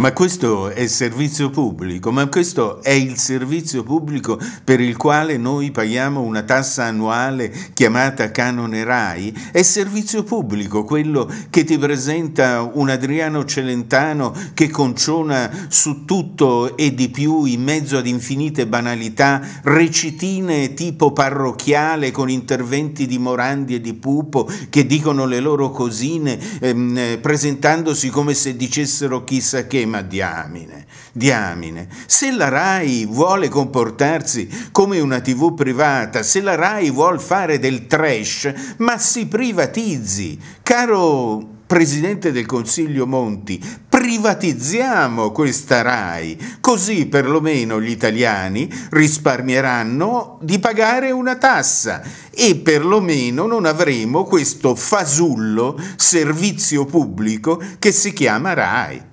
Ma questo è servizio pubblico, ma questo è il servizio pubblico per il quale noi paghiamo una tassa annuale chiamata canone RAI? È servizio pubblico quello che ti presenta un Adriano Celentano che conciona su tutto e di più in mezzo ad infinite banalità, recitine tipo parrocchiale con interventi di Morandi e di Pupo che dicono le loro cosine ehm, presentandosi come se dicessero chissà che ma diamine, diamine, se la RAI vuole comportarsi come una tv privata, se la RAI vuole fare del trash, ma si privatizzi, caro Presidente del Consiglio Monti, privatizziamo questa RAI, così perlomeno gli italiani risparmieranno di pagare una tassa e perlomeno non avremo questo fasullo servizio pubblico che si chiama RAI.